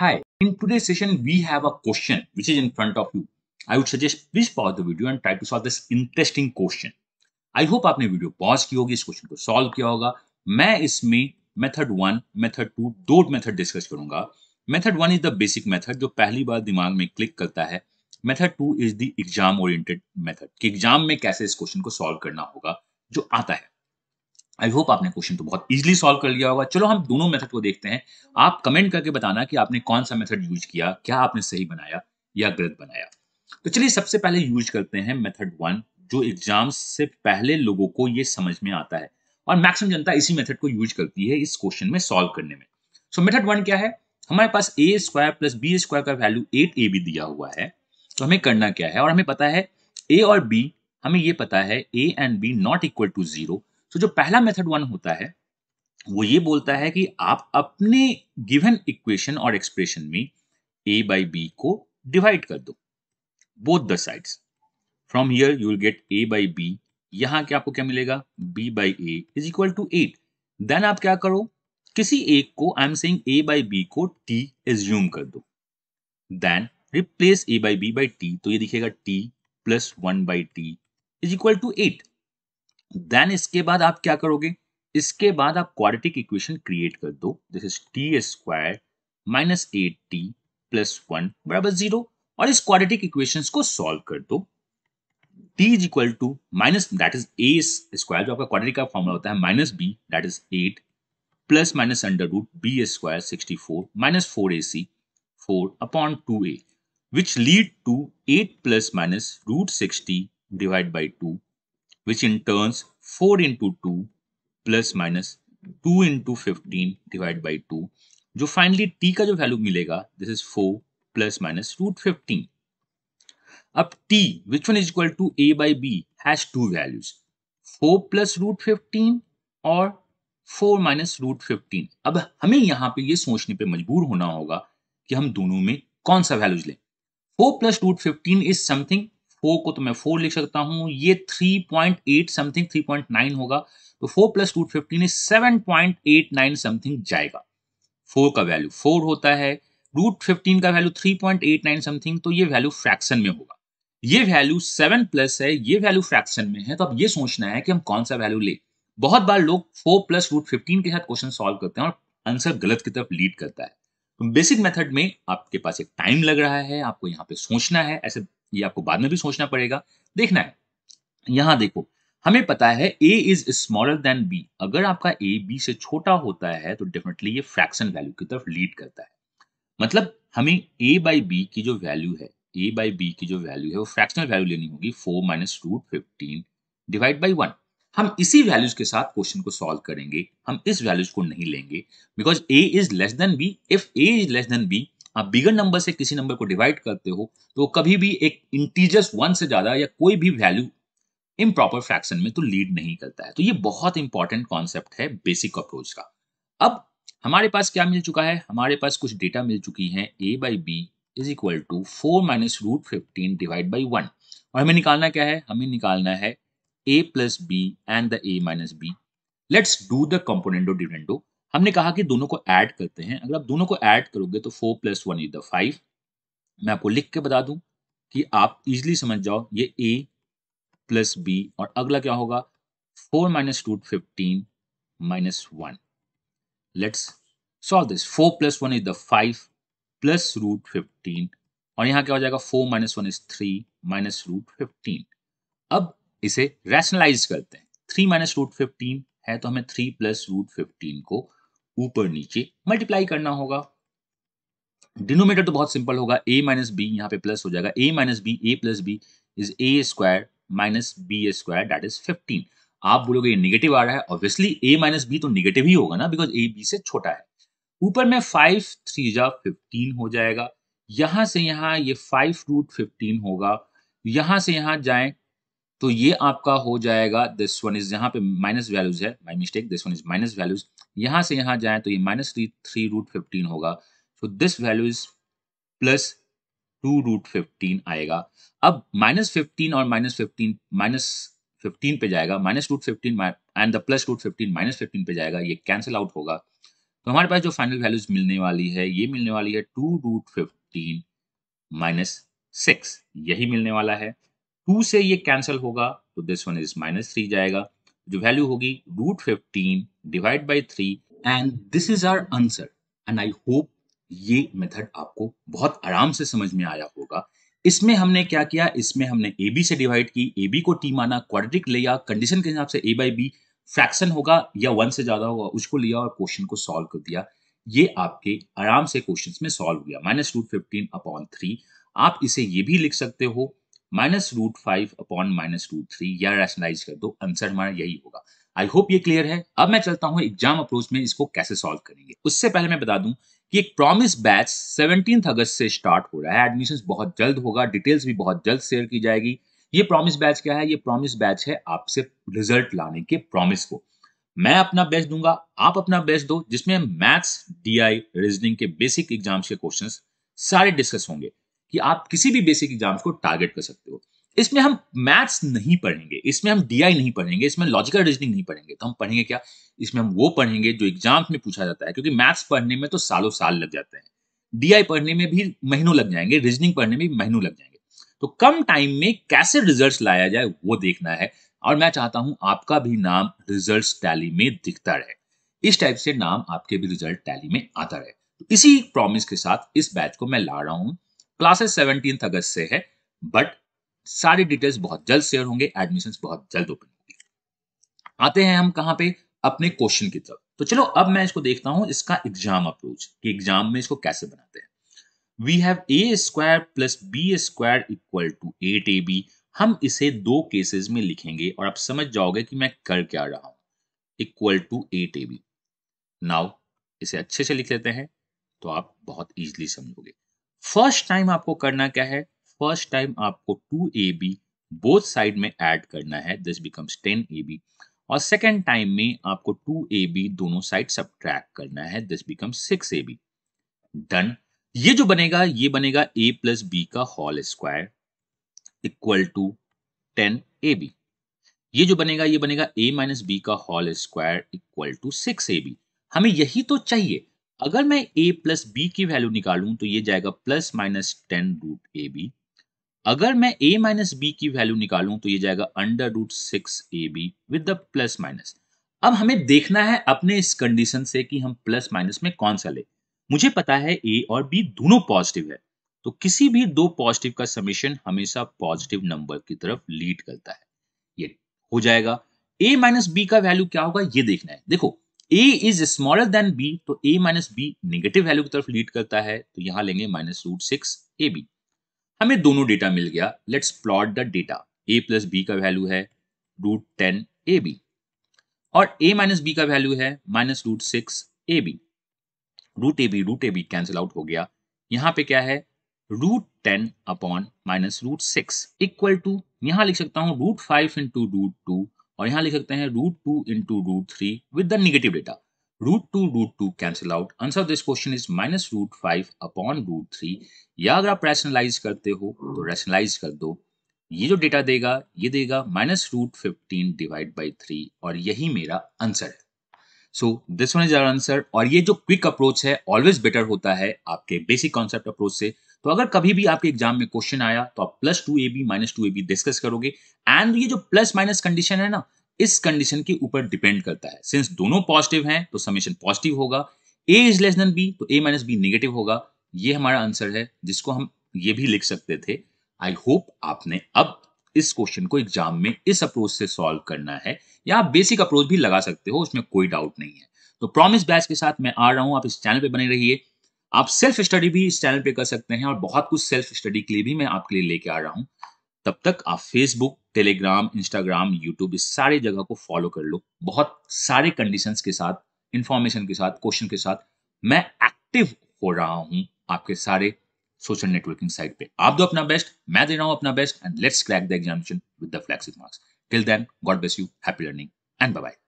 Hi, in today's session, we have a question which is in front of you. I would suggest please pause the video and try to solve this interesting question. i hope आपने video pause की होगी इस question को solve किया होगा मैं इसमें method one method two दो मेथड डिस्कस करूंगा method one is the basic method जो पहली बार दिमाग में क्लिक करता है method two is the exam oriented method कि एग्जाम में कैसे इस क्वेश्चन को सॉल्व करना होगा जो आता है आई होप आपने क्वेश्चन तो बहुत इजीली सॉल्व कर लिया होगा चलो हम दोनों मेथड को देखते हैं आप कमेंट करके बताना कि आपने कौन सा मेथड यूज किया क्या आपने सही बनाया या गलत बनाया तो चलिए सबसे पहले यूज करते हैं मेथड वन जो एग्जाम से पहले लोगों को ये समझ में आता है और मैक्सिम जनता इसी मेथड को यूज करती है इस क्वेश्चन में सॉल्व करने में सो मेथड वन क्या है हमारे पास A square plus B square का वैल्यू एट ए भी दिया हुआ है तो हमें करना क्या है और हमें पता है ए और बी हमें ये पता है A and B not equal to zero तो जो पहला मेथड वन होता है वो ये बोलता है कि आप अपने गिवन इक्वेशन और एक्सप्रेशन में ए बाई बी को डिवाइड कर दो both the sides from here you will get A by B यहां क्या आपको क्या मिलेगा B by A is equal to eight then आप क्या करो किसी एक को I am saying A by B को टी एज्यूम कर दो then replace A by B by T तो ये दिखेगा T plus one by T is equal to eight then इसके बाद आप क्या करोगे इसके बाद आप क्वाड्रेटिक इक्वेशन क्रिएट कर दो this is T square minus eight T plus one बराबर जीरो और इस क्वाड्रेटिक इक्वेशंस को सॉल्व कर दो t is equal to minus that is A square जो आपका क्वाड्रेटिक का फॉर्मूला होता है minus B that is eight plus minus under root B square sixty four minus four A C four upon two A which lead to eight plus minus root sixty divide by to which in turns 4 into 2 plus minus 2 into fifteen divide by two जो finally T का जो value मिलेगा this is 4 plus minus root fifteen अब T which one is equal to A by B has two values 4 plus root fifteen और 4 minus root fifteen अब हमें यहां पे ये सोचने पे मजबूर होना होगा कि हम दोनों में कौन सा वैल्यूज लें 4 plus root fifteen is something four को तो मैं फोर लिख सकता हूँ ये three point eight something three point nine होगा तो four plus two fifteen seven point eight nine something जाएगा फोर का वैल्यू फोर होता है रूट फिफ्टीन का value three point eight nine something तो ये वैल्यू फ्रैक्शन में होगा ये वैल्यू सेवन प्लस है ये वैल्यू फ्रैक्शन में है तो अब ये सोचना है कि हम कौन सा वैल्यू ले बहुत बार लोग फोर प्लस रूट फिफ्टीन के साथ क्वेश्चन सॉल्व करते हैं और आंसर गलत की तरफ लीड करता है तो बेसिक मेथड में आपके पास एक टाइम लग रहा है आपको यहाँ पे सोचना है ऐसे ये आपको बाद में भी सोचना पड़ेगा देखना है यहां देखो हमें पता है A is smaller than B अगर आपका ए बी से छोटा होता है तो डेफिनेटली ये फ्रैक्शन वैल्यू की तरफ लीड करता है मतलब हमें ए बाई बी की जो वैल्यू है ए बाई बी की जो वैल्यू है वो फ्रैक्शनल वैल्यू लेनी होगी four minus root fifteen divide by one हम इसी वैल्यूज के साथ क्वेश्चन को सॉल्व करेंगे हम इस वैल्यूज को नहीं लेंगे because A is less than B if A is less than B आप बिगर नंबर से किसी नंबर को डिवाइड करते हो तो कभी भी एक इंटीजस वन से ज्यादा या कोई भी वैल्यू इम प्रॉपर फ्रैक्शन में तो लीड नहीं करता है तो ये बहुत इंपॉर्टेंट कॉन्सेप्ट है बेसिक अप्रोच का अब हमारे पास क्या मिल चुका है हमारे पास कुछ डेटा मिल चुकी है A by B is equal to four minus root fifteen divide by one और हमें निकालना क्या है हमें निकालना है A plus B and the A minus B let's do the componendo dividendo हमने कहा कि दोनों को ऐड करते हैं अगर आप दोनों को ऐड करोगे तो four plus one is the five मैं आपको लिख के बता दूं कि आप इजिली समझ जाओ ये ए प्लस बी और अगला क्या होगा four minus two fifteen minus one let's solve this four plus one is the five plus root fifteen और यहाँ क्या हो जाएगा four minus one is three minus root fifteen अब इसे रैशनलाइज करते हैं थ्री माइनस रूट फिफ्टीन है तो हमें थ्री प्लस रूट फिफ्टीन को ऊपर नीचे मल्टीप्लाई करना होगा डिनोमीटर तो बहुत सिंपल होगा ए माइनस बी यहाँ पे प्लस हो जाएगा a minus b a plus b is A square minus b square that is fifteen आप बोलोगे ये निगेटिव आ रहा है ऑब्वियसली ए माइनस बी तो निगेटिव ही होगा ना बिकॉज ए बी से छोटा है ऊपर में फाइव थ्री जा फिफ्टीन हो जाएगा यहां से यहाँ ये फाइव रूट फिफ्टीन होगा यहां से यहाँ जाए तो ये आपका हो जाएगा दिस वन इज यहाँ पे माइनस वैल्यूज है my mistake this one is minus values यहां से यहां जाए तो ये minus three three root fifteen होगा so this value is plus two root fifteen आएगा अब माइनस फिफ्टीन और माइनस फिफ्टीन माइनस फिफ्टीन पे जाएगा minus root fifteen and the plus root fifteen minus fifteen पे जाएगा ये कैंसिल आउट होगा तो हमारे पास जो फाइनल वैल्यूज मिलने वाली है ये मिलने वाली है two root fifteen minus six यही मिलने वाला है टू से ये कैंसिल होगा तो this one is minus three जाएगा जो वैल्यू होगी root fifteen divide by three and this is our answer and I hope ये मेथड आपको बहुत आराम से समझ में आया होगा इसमें हमने क्या किया इसमें हमने ए बी से डिवाइड की ए बी को टी माना क्वाड्रिक लिया कंडीशन के हिसाब से ए बाई बी फ्रैक्शन होगा या वन से ज्यादा होगा उसको लिया और क्वेश्चन को सॉल्व कर दिया ये आपके आराम से क्वेश्चन में सॉल्व हुआ minus root fifteen upon three आप इसे ये भी लिख सकते हो minus root five upon minus root three या रैशनलाइज कर दो आंसर हमारा यही होगा आई होप ये क्लियर है अब मैं चलता हूँ एग्जाम अप्रोच में इसको कैसे सॉल्व करेंगे उससे पहले मैं बता दूं कि एक प्रॉमिस बैच सेवनटीन अगस्त से स्टार्ट हो रहा है एडमिशन बहुत जल्द होगा डिटेल्स भी बहुत जल्द शेयर की जाएगी ये प्रॉमिस बैच क्या है ये प्रॉमिस बैच है आपसे रिजल्ट लाने के प्रॉमिस को मैं अपना बेस्ट दूंगा आप अपना बेस्ट दो जिसमें मैथ्स डीआई रीजनिंग के बेसिक एग्जाम्स के क्वेश्चंस सारे डिस्कस होंगे कि आप किसी भी बेसिक एग्जाम्स को टारगेट कर सकते हो इसमें हम मैथ्स नहीं पढ़ेंगे इसमें हम डीआई नहीं पढ़ेंगे इसमें लॉजिकल रीजनिंग नहीं पढ़ेंगे तो हम पढ़ेंगे क्या इसमें हम वो पढ़ेंगे जो एग्जाम में पूछा जाता है क्योंकि मैथ्स पढ़ने में तो सालों साल लग जाते हैं डीआई पढ़ने में भी महीनों लग जाएंगे रीजनिंग पढ़ने में भी महीनों लग जाएंगे तो कम टाइम में कैसे रिजल्ट लाया जाए वो देखना है और मैं चाहता हूं आपका भी नाम रिजल्ट टैली में दिखता रहे इस टाइप से नाम आपके भी रिजल्ट टैली में आता रहे तो इसी प्रॉमिस के साथ इस बैच को मैं ला रहा हूं क्लासेस सेवनटीन अगस्त से है बट सारी डिटेल्स बहुत जल्द शेयर होंगे एडमिशन बहुत जल्द ओपन होंगे आते हैं हम कहां पे अपने क्वेश्चन की तरफ तो चलो अब मैं इसको देखता हूं इसका एग्जाम अप्रोच कि एग्जाम में इसको कैसे बनाते हैं we have a square plus B square equal to eight a b हम इसे दो केसेस में लिखेंगे और आप समझ जाओगे कि मैं कर क्या रहा हूं equal to eight a b now इसे अच्छे से लिख लेते हैं तो आप बहुत ईजिली समझोगे फर्स्ट टाइम आपको करना क्या है फर्स्ट टाइम आपको two a b both side में एड करना है this becomes ten a b और सेकेंड टाइम में आपको टू ए बी दोनों साइड सब करना है this becomes six a b done ये जो बनेगा ये बनेगा ए प्लस बी का whole square equal to ten a b ये जो बनेगा ये बनेगा ए माइनस बी का whole square equal to six a b हमें यही तो चाहिए अगर मैं a प्लस बी की वैल्यू निकालूं तो ये जाएगा plus minus ten root a b अगर मैं a माइनस बी की वैल्यू निकालूं तो ये जाएगा under root six a b with the plus minus अब हमें देखना है अपने इस कंडीशन से कि हम प्लस माइनस में कौन सा ले मुझे पता है ए और बी दोनों पॉजिटिव है तो किसी भी दो पॉजिटिव का समीशन हमेशा पॉजिटिव नंबर की तरफ लीड करता है ये हो जाएगा ए माइनस बी का वैल्यू क्या होगा ये देखना है देखो a is smaller than b तो a minus b negative value की तरफ लीड करता है तो यहां लेंगे minus root six a b हमें दोनों डेटा मिल गया let's plot the data a plus b का वैल्यू है रूट टेन ए बी और ए माइनस बी का वैल्यू है minus root six a b root a b root a b cancel out हो गया यहाँ पे क्या है root ten upon minus root six equal to यहाँ लिख सकता हूँ root five into root two और यहाँ लिख सकते हैं root two into root three with the negative data root two root two cancel out answer this question is minus root five upon root three या अगर आप रैशनलाइज करते हो तो रैशनलाइज कर दो ये जो डेटा देगा ये देगा minus root fifteen divide by three और यही मेरा आंसर है so this one is our answer और ये जो क्विक अप्रोच है ऑलवेज बेटर होता है आपके बेसिक कॉन्सेप्ट अप्रोच से तो अगर कभी भी आपके एग्जाम में क्वेश्चन आया तो आप plus two a b minus two a b discuss करोगे एंड ये जो प्लस माइनस कंडीशन है ना इस कंडीशन के ऊपर डिपेंड करता है सिंस दोनों पॉजिटिव हैं तो समेशन पॉजिटिव होगा a is less than b तो ए माइनस बी निगेटिव होगा ये हमारा आंसर है जिसको हम ये भी लिख सकते थे आई होप आपने अब इस क्वेश्चन को एग्जाम में इस अप्रोच से सॉल्व करना है या आप बेसिक अप्रोच भी लगा सकते हो उसमें कोई डाउट नहीं है तो प्रॉमिस बैच के साथ मैं आ रहा हूं आप इस चैनल पे बने रहिए आप सेल्फ स्टडी भी इस चैनल पे कर सकते हैं और बहुत कुछ सेल्फ स्टडी के लिए भी मैं आपके लिए लेके आ रहा हूं तब तक आप फेसबुक टेलीग्राम इंस्टाग्राम यूट्यूब इस सारे जगह को फॉलो कर लो बहुत सारे कंडीशन के साथ इंफॉर्मेशन के साथ क्वेश्चन के साथ मैं एक्टिव हो रहा हूं आपके सारे सोशल नेटवर्किंग साइट पे आप दो अपना बेस्ट मैं दे रहा हूं अपना best and let's crack the examination with the flagship marks till then God bless you happy learning and bye bye